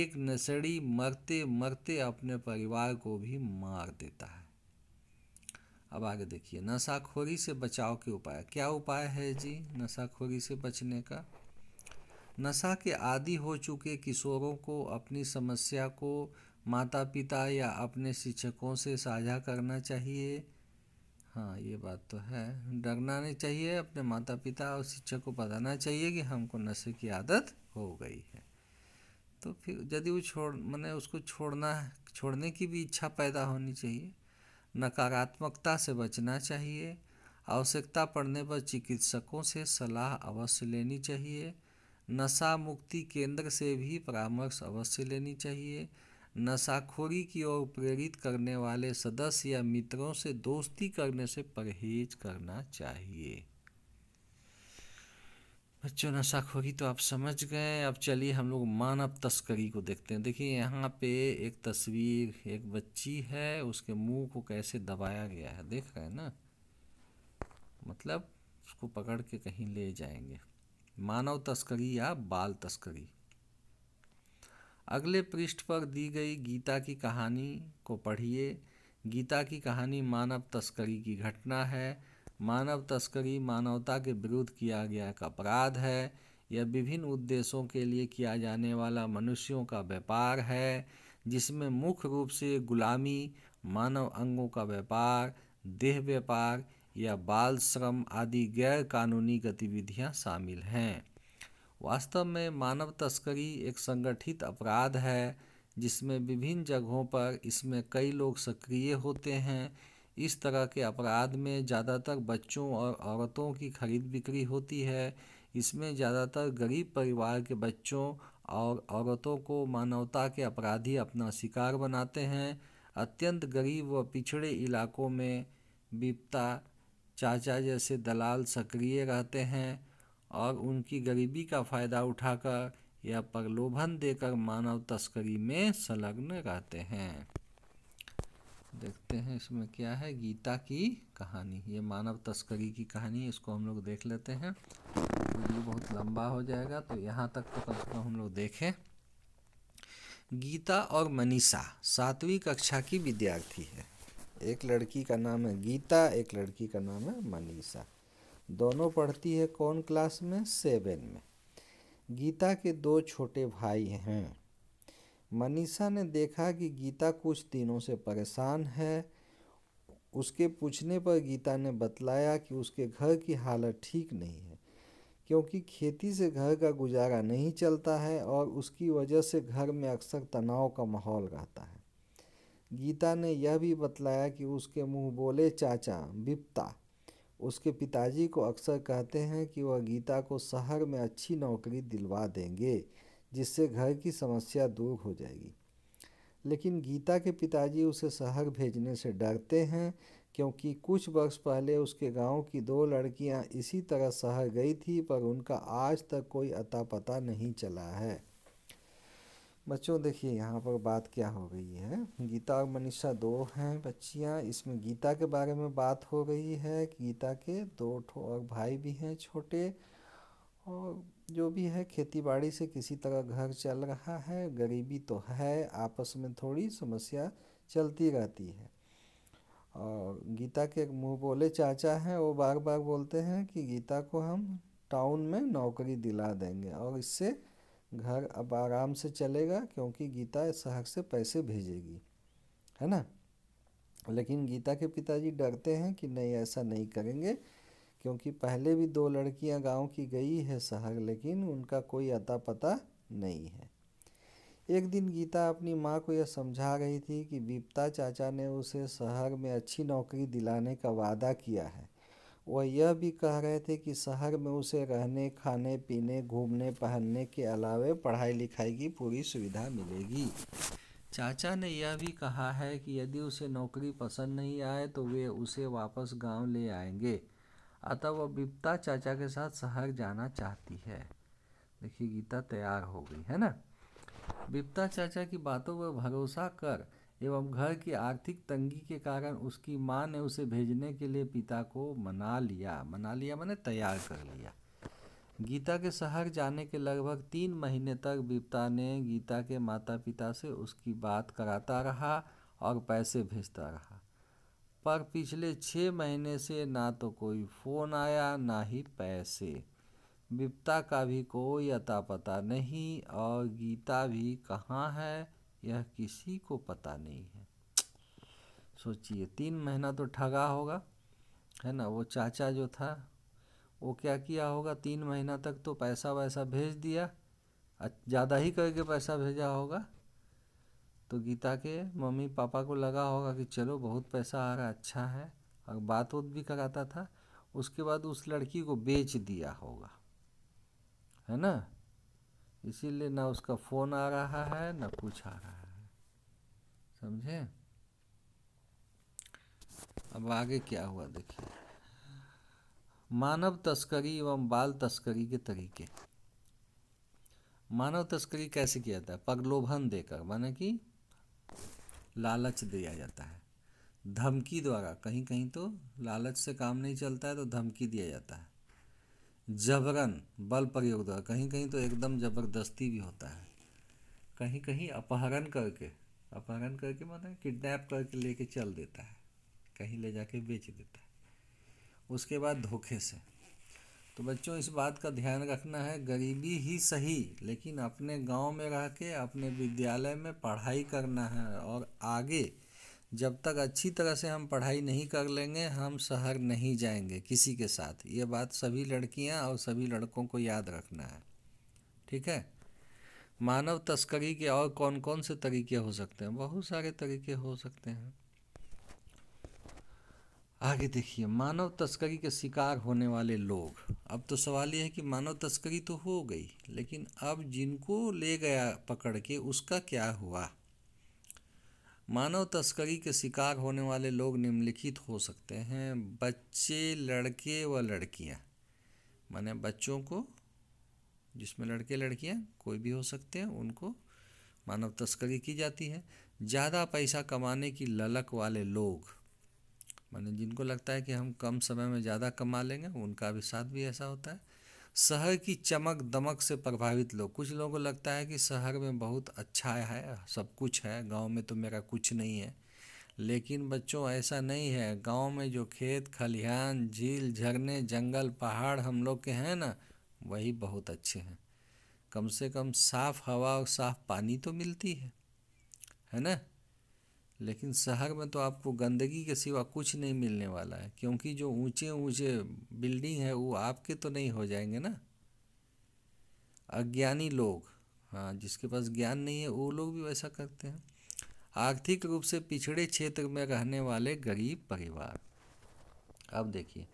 Speaker 1: एक नशड़ी मरते मरते अपने परिवार को भी मार देता है अब आगे देखिए नशाखोरी से बचाव के उपाय क्या उपाय है जी नशाखोरी से बचने का नशा के आदि हो चुके किशोरों को अपनी समस्या को माता पिता या अपने शिक्षकों से साझा करना चाहिए हाँ ये बात तो है डरना नहीं चाहिए अपने माता पिता और शिक्षक को बताना चाहिए कि हमको नशे की आदत हो गई है तो फिर यदि वो छोड़ मैंने उसको छोड़ना छोड़ने की भी इच्छा पैदा होनी चाहिए नकारात्मकता से बचना चाहिए आवश्यकता पड़ने पर चिकित्सकों से सलाह अवश्य लेनी चाहिए नशा मुक्ति केंद्र से भी परामर्श अवश्य लेनी चाहिए नशाखोरी की ओर प्रेरित करने वाले सदस्य या मित्रों से दोस्ती करने से परहेज करना चाहिए बच्चों नशाखोरी तो आप समझ गए अब चलिए हम लोग मानव तस्करी को देखते हैं देखिए यहाँ पे एक तस्वीर एक बच्ची है उसके मुंह को कैसे दबाया गया है देख रहे हैं ना मतलब उसको पकड़ के कहीं ले जाएंगे मानव तस्करी या बाल तस्करी अगले पृष्ठ पर दी गई गीता की कहानी को पढ़िए गीता की कहानी मानव तस्करी की घटना है मानव तस्करी मानवता के विरुद्ध किया गया एक अपराध है यह विभिन्न उद्देश्यों के लिए किया जाने वाला मनुष्यों का व्यापार है जिसमें मुख्य रूप से गुलामी मानव अंगों का व्यापार देह व्यापार या बाल श्रम आदि गैर कानूनी गतिविधियां शामिल हैं वास्तव में मानव तस्करी एक संगठित अपराध है जिसमें विभिन्न जगहों पर इसमें कई लोग सक्रिय होते हैं इस तरह के अपराध में ज़्यादातर बच्चों और औरतों की खरीद बिक्री होती है इसमें ज़्यादातर गरीब परिवार के बच्चों और औरतों को मानवता के अपराधी अपना शिकार बनाते हैं अत्यंत गरीब व पिछड़े इलाकों में बिपता चाचा जैसे दलाल सक्रिय रहते हैं और उनकी गरीबी का फ़ायदा उठाकर या प्रलोभन देकर मानव तस्करी में संलग्न रहते हैं देखते हैं इसमें क्या है गीता की कहानी ये मानव तस्करी की कहानी इसको हम लोग देख लेते हैं वीडियो बहुत लंबा हो जाएगा तो यहाँ तक तो कम से कम हम लोग देखें गीता और मनीषा सातवीं कक्षा की विद्यार्थी है एक लड़की का नाम है गीता एक लड़की का नाम है मनीषा दोनों पढ़ती है कौन क्लास में सेवन में गीता के दो छोटे भाई हैं मनीषा ने देखा कि गीता कुछ दिनों से परेशान है उसके पूछने पर गीता ने बतलाया कि उसके घर की हालत ठीक नहीं है क्योंकि खेती से घर का गुजारा नहीं चलता है और उसकी वजह से घर में अक्सर तनाव का माहौल रहता है गीता ने यह भी बतलाया कि उसके मुंह बोले चाचा बिप्ता उसके पिताजी को अक्सर कहते हैं कि वह गीता को शहर में अच्छी नौकरी दिलवा देंगे जिससे घर की समस्या दूर हो जाएगी लेकिन गीता के पिताजी उसे शहर भेजने से डरते हैं क्योंकि कुछ वर्ष पहले उसके गांव की दो लड़कियां इसी तरह शहर गई थी पर उनका आज तक कोई अता पता नहीं चला है बच्चों देखिए यहाँ पर बात क्या हो रही है गीता और मनीषा दो हैं बच्चियाँ इसमें गीता के बारे में बात हो रही है गीता के दो ठो और भाई भी हैं छोटे और जो भी है खेती बाड़ी से किसी तरह घर चल रहा है गरीबी तो है आपस में थोड़ी समस्या चलती रहती है और गीता के मुँह बोले चाचा हैं वो बार बार बोलते हैं कि गीता को हम टाउन में नौकरी दिला देंगे और इससे घर अब आराम से चलेगा क्योंकि गीता शहर से पैसे भेजेगी है ना लेकिन गीता के पिताजी डरते हैं कि नहीं ऐसा नहीं करेंगे क्योंकि पहले भी दो लड़कियां गांव की गई है सहग लेकिन उनका कोई अता पता नहीं है एक दिन गीता अपनी माँ को यह समझा रही थी कि बीपता चाचा ने उसे शहर में अच्छी नौकरी दिलाने का वादा किया है वह यह भी कह रहे थे कि शहर में उसे रहने खाने पीने घूमने पहनने के अलावे पढ़ाई लिखाई की पूरी सुविधा मिलेगी चाचा ने यह भी कहा है कि यदि उसे नौकरी पसंद नहीं आए तो वे उसे वापस गांव ले आएंगे अतः वह बिपता चाचा के साथ शहर जाना चाहती है देखिए गीता तैयार हो गई है ना बिपता चाचा की बातों पर भरोसा कर एवं घर की आर्थिक तंगी के कारण उसकी माँ ने उसे भेजने के लिए पिता को मना लिया मना लिया मैंने तैयार कर लिया गीता के शहर जाने के लगभग तीन महीने तक बिपता ने गीता के माता पिता से उसकी बात कराता रहा और पैसे भेजता रहा पर पिछले छः महीने से ना तो कोई फ़ोन आया ना ही पैसे विपता का भी कोई अता पता नहीं और गीता भी कहाँ है यह किसी को पता नहीं है सोचिए तीन महीना तो ठगा होगा है ना वो चाचा जो था वो क्या किया होगा तीन महीना तक तो पैसा वैसा भेज दिया ज़्यादा ही करके पैसा भेजा होगा तो गीता के मम्मी पापा को लगा होगा कि चलो बहुत पैसा आ रहा है अच्छा है और बात वोत भी कराता था उसके बाद उस लड़की को बेच दिया होगा है ना इसीलिए ना उसका फ़ोन आ रहा है ना कुछ आ रहा है समझे अब आगे क्या हुआ देखिए मानव तस्करी एवं बाल तस्करी के तरीके मानव तस्करी कैसे किया जाता है प्रलोभन देकर माने कि लालच दिया जाता है धमकी द्वारा कहीं कहीं तो लालच से काम नहीं चलता है तो धमकी दिया जाता है जबरन बल प्रयोग द्वारा कहीं कहीं तो एकदम जबरदस्ती भी होता है कहीं कहीं अपहरण करके अपहरण करके मतलब किडनैप करके लेके चल देता है कहीं ले जाके बेच देता है उसके बाद धोखे से तो बच्चों इस बात का ध्यान रखना है गरीबी ही सही लेकिन अपने गांव में रह के अपने विद्यालय में पढ़ाई करना है और आगे जब तक अच्छी तरह से हम पढ़ाई नहीं कर लेंगे हम शहर नहीं जाएंगे किसी के साथ ये बात सभी लड़कियां और सभी लड़कों को याद रखना है ठीक है मानव तस्करी के और कौन कौन से तरीके हो सकते हैं बहुत सारे तरीके हो सकते हैं आगे देखिए मानव तस्करी के शिकार होने वाले लोग अब तो सवाल यह है कि मानव तस्करी तो हो गई लेकिन अब जिनको ले गया पकड़ के उसका क्या हुआ मानव तस्करी के शिकार होने वाले लोग निम्नलिखित हो सकते हैं बच्चे लड़के व लड़कियां माने बच्चों को जिसमें लड़के लड़कियां कोई भी हो सकते हैं उनको मानव तस्करी की जाती है ज़्यादा पैसा कमाने की ललक वाले लोग माने जिनको लगता है कि हम कम समय में ज़्यादा कमा लेंगे उनका भी साथ भी ऐसा होता है शहर की चमक दमक से प्रभावित लोग कुछ लोगों को लगता है कि शहर में बहुत अच्छा है सब कुछ है गांव में तो मेरा कुछ नहीं है लेकिन बच्चों ऐसा नहीं है गांव में जो खेत खलिहान झील झरने जंगल पहाड़ हम लोग के हैं ना वही बहुत अच्छे हैं कम से कम साफ़ हवा और साफ़ पानी तो मिलती है है ना लेकिन शहर में तो आपको गंदगी के सिवा कुछ नहीं मिलने वाला है क्योंकि जो ऊंचे ऊंचे बिल्डिंग है वो आपके तो नहीं हो जाएंगे ना अज्ञानी लोग हाँ जिसके पास ज्ञान नहीं है वो लोग भी वैसा करते हैं आर्थिक रूप से पिछड़े क्षेत्र में रहने वाले गरीब परिवार अब देखिए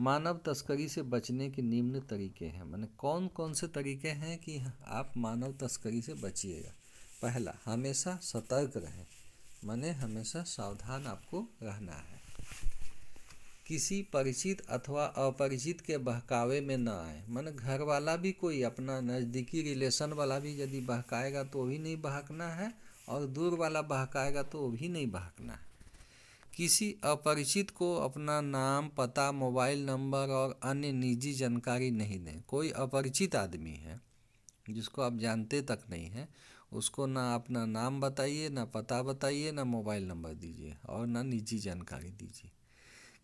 Speaker 1: मानव तस्करी से बचने के निम्न तरीके हैं मैंने कौन कौन से तरीके हैं कि आप मानव तस्करी से बचिएगा पहला हमेशा सतर्क रहें मैंने हमेशा सावधान आपको रहना है किसी परिचित अथवा अपरिचित के बहकावे में न आए मन घर वाला भी कोई अपना नज़दीकी रिलेशन वाला भी यदि बहकाएगा तो भी नहीं बहकना है और दूर वाला बहकाएगा तो भी नहीं बहकना है किसी अपरिचित को अपना नाम पता मोबाइल नंबर और अन्य निजी जानकारी नहीं दें कोई अपरिचित आदमी है जिसको आप जानते तक नहीं हैं उसको ना अपना नाम बताइए ना पता बताइए ना मोबाइल नंबर दीजिए और ना निजी जानकारी दीजिए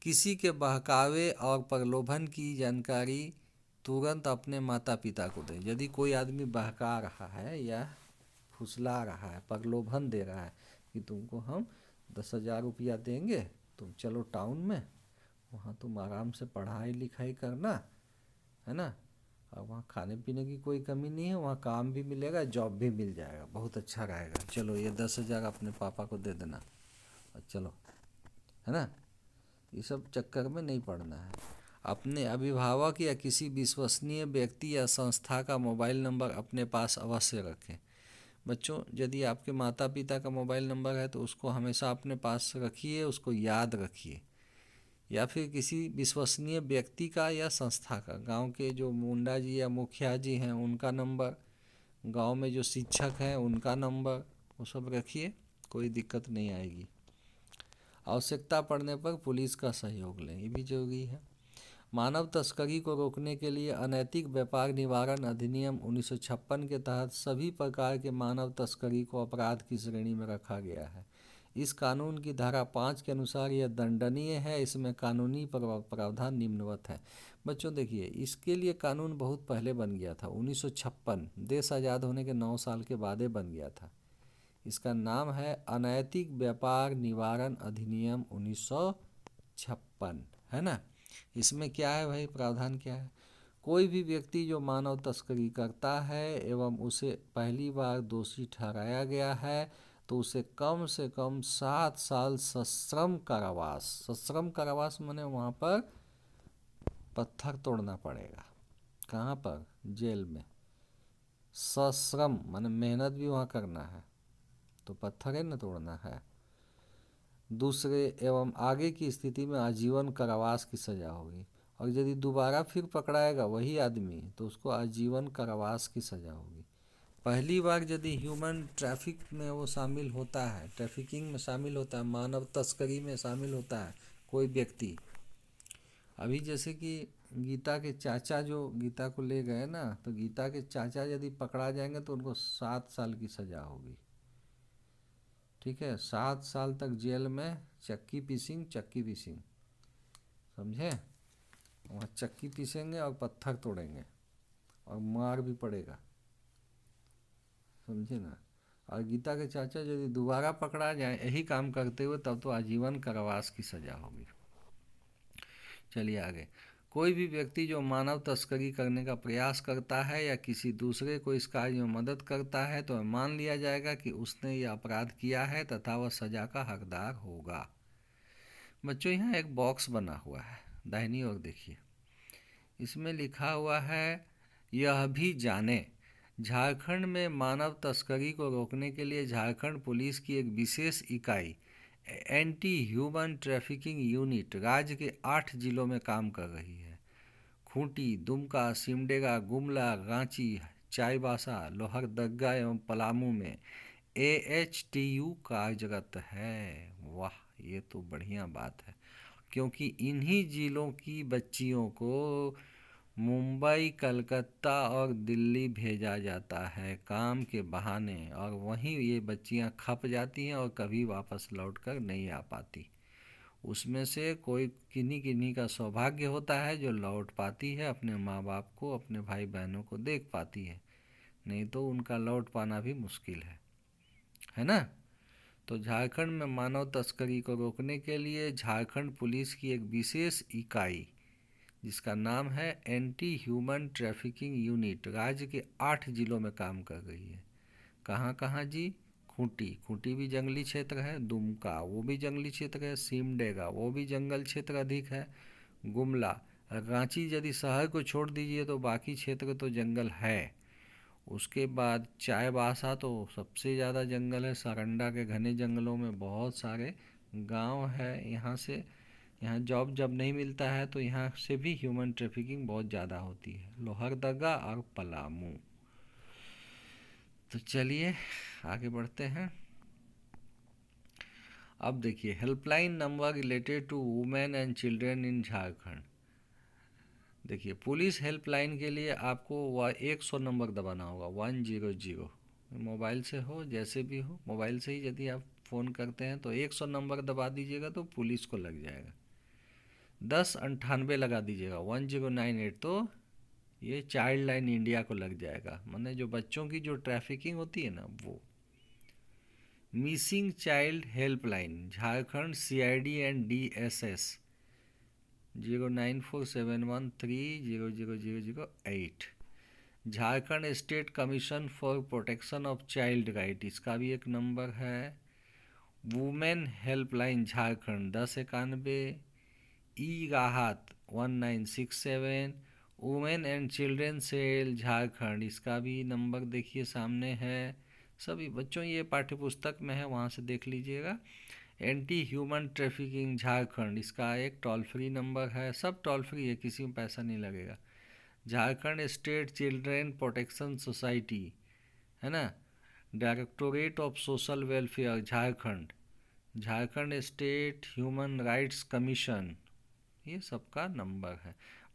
Speaker 1: किसी के बहकावे और प्रलोभन की जानकारी तुरंत अपने माता पिता को दें यदि कोई आदमी बहका रहा है या फुसला रहा है प्रलोभन दे रहा है कि तुमको हम दस हज़ार रुपया देंगे तुम चलो टाउन में वहाँ तुम आराम से पढ़ाई लिखाई करना है ना वहाँ खाने पीने की कोई कमी नहीं है वहाँ काम भी मिलेगा जॉब भी मिल जाएगा बहुत अच्छा रहेगा चलो ये दस हज़ार अपने पापा को दे देना और चलो है ना ये सब चक्कर में नहीं पड़ना है अपने अभिभावक या किसी विश्वसनीय व्यक्ति या संस्था का मोबाइल नंबर अपने पास अवश्य रखें बच्चों यदि आपके माता पिता का मोबाइल नंबर है तो उसको हमेशा अपने पास रखिए उसको याद रखिए या फिर किसी विश्वसनीय व्यक्ति का या संस्था का गांव के जो मुंडा जी या मुखिया जी हैं उनका नंबर गांव में जो शिक्षक हैं उनका नंबर वो सब रखिए कोई दिक्कत नहीं आएगी आवश्यकता पड़ने पर पुलिस का सहयोग लें ये भी जरूरी है मानव तस्करी को रोकने के लिए अनैतिक व्यापार निवारण अधिनियम उन्नीस के तहत सभी प्रकार के मानव तस्करी को अपराध की श्रेणी में रखा गया है इस कानून की धारा पाँच के अनुसार यह दंडनीय है इसमें कानूनी प्रावधान निम्नवत है बच्चों देखिए इसके लिए कानून बहुत पहले बन गया था उन्नीस देश आज़ाद होने के नौ साल के बाद बन गया था इसका नाम है अनैतिक व्यापार निवारण अधिनियम उन्नीस है ना इसमें क्या है भाई प्रावधान क्या है कोई भी व्यक्ति जो मानव तस्करी करता है एवं उसे पहली बार दोषी ठहराया गया है तो उसे कम से कम सात साल सश्रम कारावास सश्रम कारावास मैंने वहाँ पर पत्थर तोड़ना पड़ेगा कहाँ पर जेल में सश्रम मैंने मेहनत भी वहाँ करना है तो पत्थर ही न तोड़ना है दूसरे एवं आगे की स्थिति में आजीवन कारावास की सजा होगी और यदि दोबारा फिर पकड़ाएगा वही आदमी तो उसको आजीवन कारावास की सजा होगी पहली बार यदि ह्यूमन ट्रैफिक में वो शामिल होता है ट्रैफिकिंग में शामिल होता है मानव तस्करी में शामिल होता है कोई व्यक्ति अभी जैसे कि गीता के चाचा जो गीता को ले गए ना तो गीता के चाचा यदि पकड़ा जाएंगे तो उनको सात साल की सज़ा होगी ठीक है सात साल तक जेल में चक्की पीसिंग चक्की पीसिंग समझे वहाँ चक्की पीसेंगे और पत्थर तोड़ेंगे और मार भी पड़ेगा समझे ना और गीता के चाचा यदि दोबारा पकड़ा जाए यही काम करते हुए तब तो आजीवन कारावास की सजा होगी चलिए आगे कोई भी व्यक्ति जो मानव तस्करी करने का प्रयास करता है या किसी दूसरे को इस कार्य में मदद करता है तो मान लिया जाएगा कि उसने यह अपराध किया है तथा वह सजा का हकदार होगा बच्चों यहाँ एक बॉक्स बना हुआ है दाहिनी ओर देखिए इसमें लिखा हुआ है यह भी जाने झारखंड में मानव तस्करी को रोकने के लिए झारखंड पुलिस की एक विशेष इकाई एंटी ह्यूमन ट्रैफिकिंग यूनिट राज्य के आठ जिलों में काम कर रही है खूंटी दुमका सिमडेगा गुमला रांची चाईबासा लोहरदगा एवं पलामू में ए एच टी यू कार्यरत है वाह ये तो बढ़िया बात है क्योंकि इन्हीं जिलों की बच्चियों को मुंबई कलकत्ता और दिल्ली भेजा जाता है काम के बहाने और वहीं ये बच्चियां खप जाती हैं और कभी वापस लौट कर नहीं आ पाती उसमें से कोई किन्हीं किन्हीं का सौभाग्य होता है जो लौट पाती है अपने माँ बाप को अपने भाई बहनों को देख पाती है नहीं तो उनका लौट पाना भी मुश्किल है है ना तो झारखंड में मानव तस्करी को रोकने के लिए झारखंड पुलिस की एक विशेष इकाई जिसका नाम है एंटी ह्यूमन ट्रैफिकिंग यूनिट राज्य के आठ जिलों में काम कर रही है कहाँ कहाँ जी खूंटी खूंटी भी जंगली क्षेत्र है दुमका वो भी जंगली क्षेत्र है सिमडेगा वो भी जंगल क्षेत्र अधिक है गुमला रांची यदि शहर को छोड़ दीजिए तो बाकी क्षेत्र तो जंगल है उसके बाद चाय बासा तो सबसे ज़्यादा जंगल है सारंडा के घने जंगलों में बहुत सारे गांव है यहाँ से यहाँ जॉब जब नहीं मिलता है तो यहाँ से भी ह्यूमन ट्रैफिकिंग बहुत ज़्यादा होती है लोहरदगा और पलामू तो चलिए आगे बढ़ते हैं अब देखिए helpline number related to women and children in Jharkhand देखिए पुलिस हेल्पलाइन के लिए आपको वह एक सौ नंबर दबाना होगा वन जीरो जीरो मोबाइल से हो जैसे भी हो मोबाइल से ही यदि आप फ़ोन करते हैं तो एक सौ नंबर दबा दीजिएगा तो पुलिस को लग जाएगा दस अंठानवे लगा दीजिएगा वन जीरो नाइन एट तो ये चाइल्ड लाइन इंडिया को लग जाएगा मैंने जो बच्चों की जो ट्रैफिकिंग होती है ना वो missing child helpline Jharkhand CID and DSS zero nine four seven one three zero zero zero zero eight Jharkhand state commission for protection of child right इसका भी एक नंबर है वुमेन हेल्पलाइन झारखंड दस इक्यानवे ई राहत one nine six seven women and children cell Jharkhand इसका भी नंबर देखिए सामने है सभी बच्चों ये पाठ्य पुस्तक में है वहाँ से देख लीजिएगा एंटी ह्यूमन ट्रैफिकिंग झारखंड इसका एक टोल फ्री नंबर है सब टोल फ्री है किसी में पैसा नहीं लगेगा Jharkhand state children protection society है ना directorate of social welfare Jharkhand Jharkhand state human rights commission ये सबका नंबर है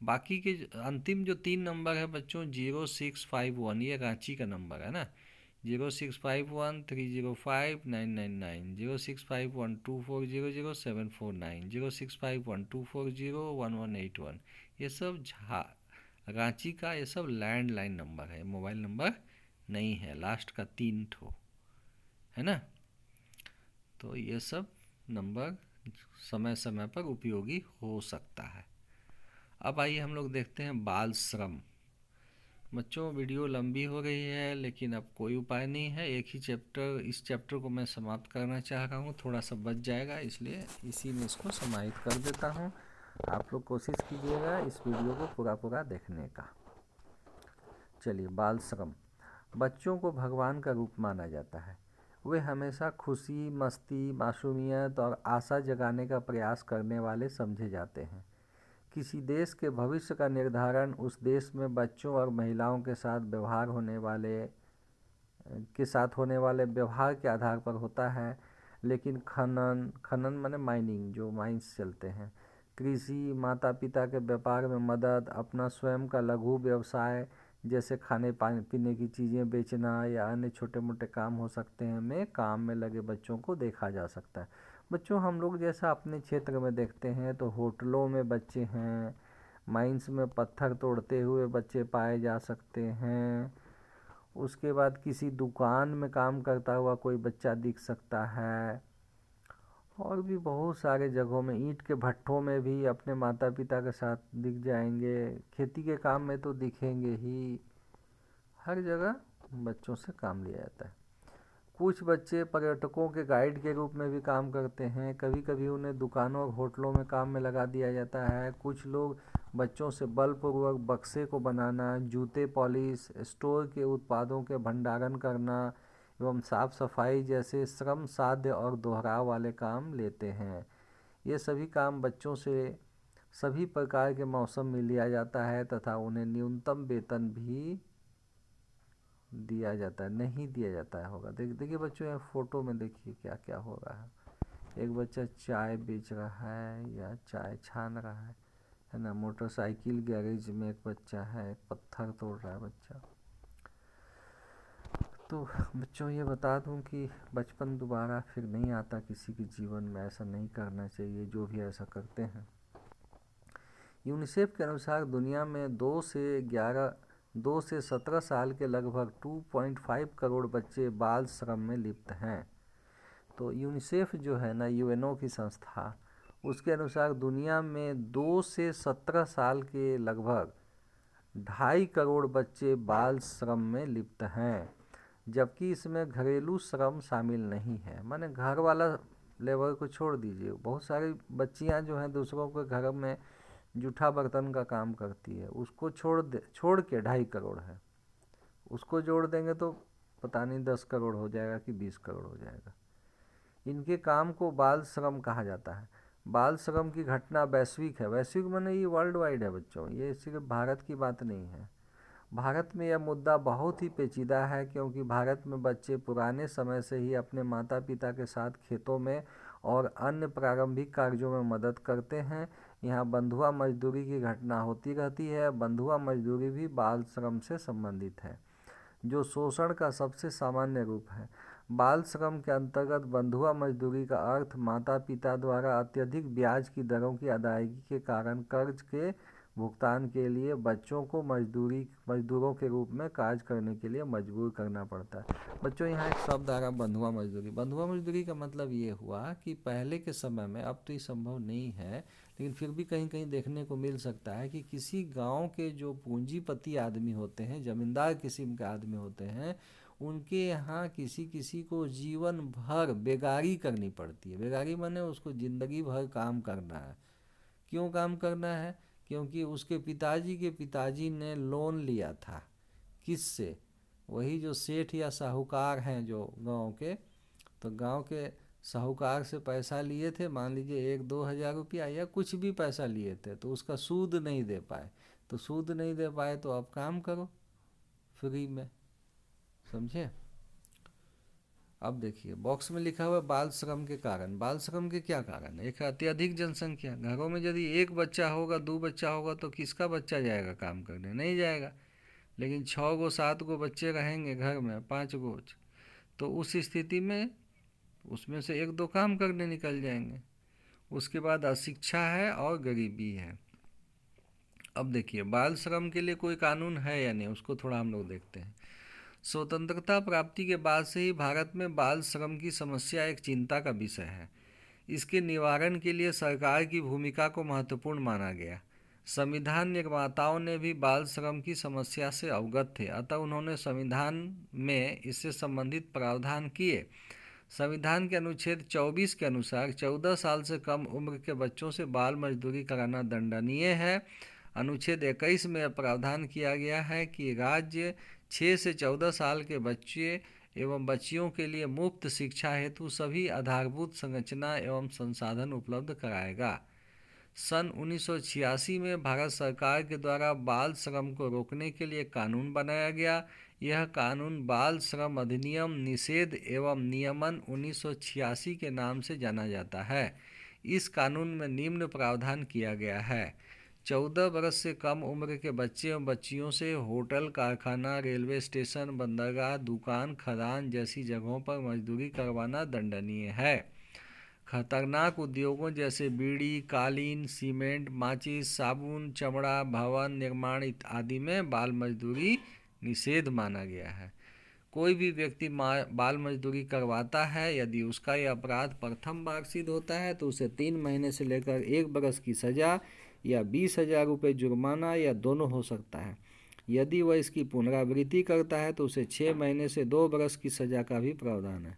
Speaker 1: बाकी के अंतिम जो तीन नंबर है बच्चों जीरो सिक्स फाइव वन ये रांची का नंबर है ना zero six five one three zero five nine nine nine zero six five one two four zero zero seven four nine zero six five one two four zero one one eight one ये सब झा रांची का ये सब landline number है mobile number नहीं है last का तीन ठो है ना तो ये सब नंबर समय समय पर उपयोगी हो सकता है अब आइए हम लोग देखते हैं बाल श्रम बच्चों वीडियो लंबी हो गई है लेकिन अब कोई उपाय नहीं है एक ही चैप्टर इस चैप्टर को मैं समाप्त करना चाह रहा हूँ थोड़ा सा बच जाएगा इसलिए इसी में इसको समाहित कर देता हूँ आप लोग कोशिश कीजिएगा इस वीडियो को पूरा पूरा देखने का चलिए बाल श्रम बच्चों को भगवान का रूप माना जाता है वे हमेशा खुशी मस्ती मासूमियत और आशा जगाने का प्रयास करने वाले समझे जाते हैं किसी देश के भविष्य का निर्धारण उस देश में बच्चों और महिलाओं के साथ व्यवहार होने वाले के साथ होने वाले व्यवहार के आधार पर होता है लेकिन खनन खनन माने माइनिंग जो माइंस चलते हैं कृषि माता पिता के व्यापार में मदद अपना स्वयं का लघु व्यवसाय जैसे खाने पानी पीने की चीज़ें बेचना या अन्य छोटे मोटे काम हो सकते हैं में काम में लगे बच्चों को देखा जा सकता है बच्चों हम लोग जैसा अपने क्षेत्र में देखते हैं तो होटलों में बच्चे हैं माइंस में पत्थर तोड़ते हुए बच्चे पाए जा सकते हैं उसके बाद किसी दुकान में काम करता हुआ कोई बच्चा दिख सकता है और भी बहुत सारे जगहों में ईंट के भट्ठों में भी अपने माता पिता के साथ दिख जाएंगे खेती के काम में तो दिखेंगे ही हर जगह बच्चों से काम लिया जाता है कुछ बच्चे पर्यटकों के गाइड के रूप में भी काम करते हैं कभी कभी उन्हें दुकानों और होटलों में काम में लगा दिया जाता है कुछ लोग बच्चों से बलपूर्वक बक्से को बनाना जूते पॉलिश स्टोर के उत्पादों के भंडारण करना एवं साफ सफाई जैसे श्रम साध्य और दोहराव वाले काम लेते हैं ये सभी काम बच्चों से सभी प्रकार के मौसम में लिया जाता है तथा उन्हें न्यूनतम वेतन भी दिया जाता है नहीं दिया जाता है होगा देख देखिए बच्चों यहाँ फ़ोटो में देखिए क्या क्या हो रहा है एक बच्चा चाय बेच रहा है या चाय छान रहा है है ना मोटरसाइकिल गैरेज में एक बच्चा है पत्थर तोड़ रहा है बच्चा तो बच्चों ये बता दूं कि बचपन दोबारा फिर नहीं आता किसी के जीवन में ऐसा नहीं करना चाहिए जो भी ऐसा करते हैं यूनिसेफ के अनुसार दुनिया में दो से ग्यारह दो से सत्रह साल के लगभग 2.5 करोड़ बच्चे बाल श्रम में लिप्त हैं तो यूनिसेफ जो है ना यूएनओ की संस्था उसके अनुसार दुनिया में दो से सत्रह साल के लगभग ढाई करोड़ बच्चे बाल श्रम में लिप्त हैं जबकि इसमें घरेलू श्रम शामिल नहीं है माने घर वाला लेबर को छोड़ दीजिए बहुत सारी बच्चियां जो हैं दूसरों के घर में जूठा बर्तन का काम करती है उसको छोड़ दे छोड़ के ढाई करोड़ है उसको जोड़ देंगे तो पता नहीं दस करोड़ हो जाएगा कि बीस करोड़ हो जाएगा इनके काम को बाल श्रम कहा जाता है बाल श्रम की घटना वैश्विक है वैश्विक मैंने ये वर्ल्ड वाइड है बच्चों ये सिर्फ भारत की बात नहीं है भारत में यह मुद्दा बहुत ही पेचीदा है क्योंकि भारत में बच्चे पुराने समय से ही अपने माता पिता के साथ खेतों में और अन्य प्रारंभिक कार्यों में मदद करते हैं यहाँ बंधुआ मजदूरी की घटना होती रहती है बंधुआ मजदूरी भी बाल श्रम से संबंधित है जो शोषण का सबसे सामान्य रूप है बाल श्रम के अंतर्गत बंधुआ मजदूरी का अर्थ माता पिता द्वारा अत्यधिक ब्याज की दरों की अदायगी के कारण कर्ज के भुगतान के लिए बच्चों को मजदूरी मजदूरों के रूप में कार्य करने के लिए मजबूर करना पड़ता है बच्चों यहाँ एक शब्द आ रहा बंधुआ मजदूरी बंधुआ मजदूरी का मतलब ये हुआ कि पहले के समय में अब तो ये संभव नहीं है लेकिन फिर भी कहीं कहीं देखने को मिल सकता है कि किसी गाँव के जो पूंजीपति आदमी होते हैं जमींदार किस्म के आदमी होते हैं उनके यहाँ किसी किसी को जीवन भर बेगारी करनी पड़ती है बेगारी मैंने उसको ज़िंदगी भर काम करना है क्यों काम करना है क्योंकि उसके पिताजी के पिताजी ने लोन लिया था किससे वही जो सेठ या साहूकार हैं जो गांव के तो गांव के साहूकार से पैसा लिए थे मान लीजिए एक दो हज़ार रुपया या कुछ भी पैसा लिए थे तो उसका सूद नहीं दे पाए तो सूद नहीं दे पाए तो आप काम करो फ्री में समझे अब देखिए बॉक्स में लिखा हुआ बाल श्रम के कारण बाल श्रम के क्या कारण है एक अत्यधिक जनसंख्या घरों में यदि एक बच्चा होगा दो बच्चा होगा तो किसका बच्चा जाएगा काम करने नहीं जाएगा लेकिन छः गो सात गो बच्चे रहेंगे घर में पाँच गो तो उस स्थिति में उसमें से एक दो काम करने निकल जाएंगे उसके बाद अशिक्षा है और गरीबी है अब देखिए बाल श्रम के लिए कोई कानून है या नहीं उसको थोड़ा हम लोग देखते हैं स्वतंत्रता प्राप्ति के बाद से ही भारत में बाल श्रम की समस्या एक चिंता का विषय है इसके निवारण के लिए सरकार की भूमिका को महत्वपूर्ण माना गया संविधान निर्माताओं ने भी बाल श्रम की समस्या से अवगत थे अतः उन्होंने संविधान में इससे संबंधित प्रावधान किए संविधान के अनुच्छेद 24 के अनुसार 14 साल से कम उम्र के बच्चों से बाल मजदूरी कराना दंडनीय है अनुच्छेद 21 में प्रावधान किया गया है कि राज्य छः से चौदह साल के बच्चे एवं बच्चियों के लिए मुफ्त शिक्षा हेतु सभी आधारभूत संरचना एवं संसाधन उपलब्ध कराएगा सन 1986 में भारत सरकार के द्वारा बाल श्रम को रोकने के लिए कानून बनाया गया यह कानून बाल श्रम अधिनियम निषेध एवं नियमन 1986 के नाम से जाना जाता है इस कानून में निम्न प्रावधान किया गया है चौदह बरस से कम उम्र के बच्चे और बच्चियों से होटल कारखाना रेलवे स्टेशन बंदरगाह दुकान खदान जैसी जगहों पर मजदूरी करवाना दंडनीय है खतरनाक उद्योगों जैसे बीड़ी कालीन सीमेंट माचिस साबुन चमड़ा भवन निर्माण आदि में बाल मजदूरी निषेध माना गया है कोई भी व्यक्ति बाल मजदूरी करवाता है यदि उसका यह अपराध प्रथम बार सिद्ध होता है तो उसे तीन महीने से लेकर एक बरस की सज़ा या बीस हजार रुपये जुर्माना या दोनों हो सकता है यदि वह इसकी पुनरावृत्ति करता है तो उसे छः महीने से दो बरस की सज़ा का भी प्रावधान है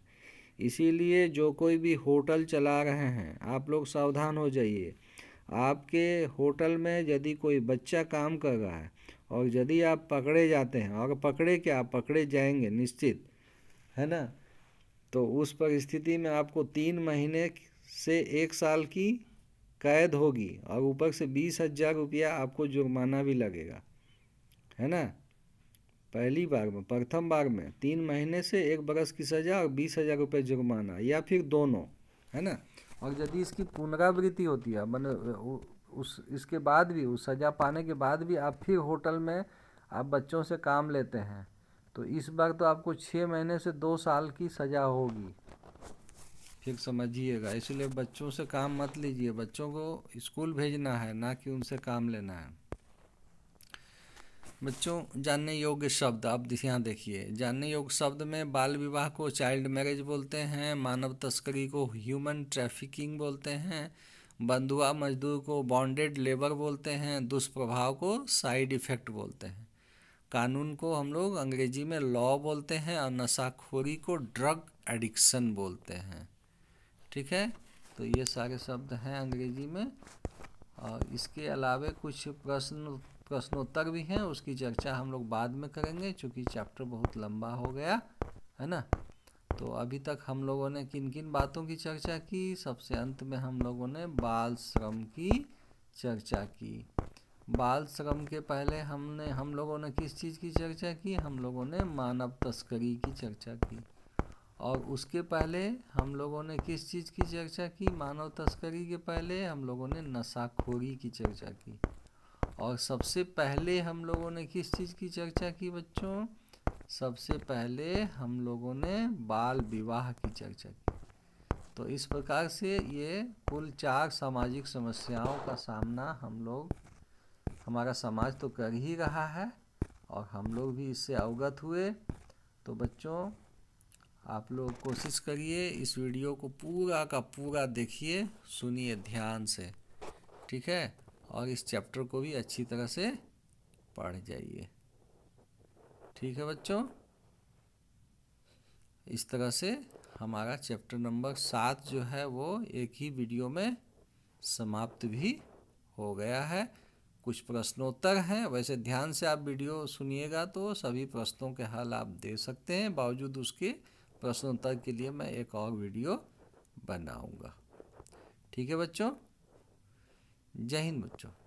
Speaker 1: इसीलिए जो कोई भी होटल चला रहे हैं आप लोग सावधान हो जाइए आपके होटल में यदि कोई बच्चा काम कर रहा है और यदि आप पकड़े जाते हैं और पकड़े क्या आप पकड़े जाएंगे निश्चित है ना तो उस परिस्थिति में आपको तीन महीने से एक साल की कैद होगी और ऊपर से बीस हज़ार रुपया आपको जुर्माना भी लगेगा है ना पहली बार में प्रथम बार में तीन महीने से एक बरस की सज़ा और बीस हज़ार रुपये जुर्माना या फिर दोनों है ना और यदि इसकी पुनरावृत्ति होती है मैंने उस इसके बाद भी उस सज़ा पाने के बाद भी आप फिर होटल में आप बच्चों से काम लेते हैं तो इस बार तो आपको छः महीने से दो साल की सज़ा होगी ठीक समझिएगा इसलिए बच्चों से काम मत लीजिए बच्चों को स्कूल भेजना है ना कि उनसे काम लेना है बच्चों जानने योग्य शब्द आप यहाँ देखिए जानने योग्य शब्द में बाल विवाह को चाइल्ड मैरिज बोलते हैं मानव तस्करी को ह्यूमन ट्रैफिकिंग बोलते हैं बंधुआ मजदूर को बॉन्डेड लेबर बोलते हैं दुष्प्रभाव को साइड इफ़ेक्ट बोलते हैं कानून को हम लोग अंग्रेजी में लॉ बोलते हैं और नशाखोरी को ड्रग एडिक्शन बोलते हैं ठीक है तो ये सारे शब्द हैं अंग्रेजी में और इसके अलावे कुछ प्रश्न प्रश्नोत्तर भी हैं उसकी चर्चा हम लोग बाद में करेंगे क्योंकि चैप्टर बहुत लंबा हो गया है ना तो अभी तक हम लोगों ने किन किन बातों की चर्चा की सबसे अंत में हम लोगों ने बाल श्रम की चर्चा की बाल श्रम के पहले हमने हम लोगों ने किस चीज़ की चर्चा की हम लोगों ने मानव तस्करी की चर्चा की और उसके पहले हम लोगों ने किस चीज़ की चर्चा की मानव तस्करी के पहले हम लोगों ने नशाखोरी की चर्चा की और सबसे पहले हम लोगों ने किस चीज़ की चर्चा की बच्चों सबसे पहले हम लोगों ने बाल विवाह की चर्चा की तो इस प्रकार से ये कुल चार सामाजिक समस्याओं का सामना हम लोग हमारा समाज तो कर ही रहा है और हम लोग भी इससे अवगत हुए तो बच्चों आप लोग कोशिश करिए इस वीडियो को पूरा का पूरा देखिए सुनिए ध्यान से ठीक है और इस चैप्टर को भी अच्छी तरह से पढ़ जाइए ठीक है बच्चों इस तरह से हमारा चैप्टर नंबर सात जो है वो एक ही वीडियो में समाप्त भी हो गया है कुछ प्रश्नोत्तर हैं वैसे ध्यान से आप वीडियो सुनिएगा तो सभी प्रश्नों के हल आप दे सकते हैं बावजूद उसके प्रश्न उत्तर के लिए मैं एक और वीडियो बनाऊंगा ठीक है बच्चों जय हिंद बच्चों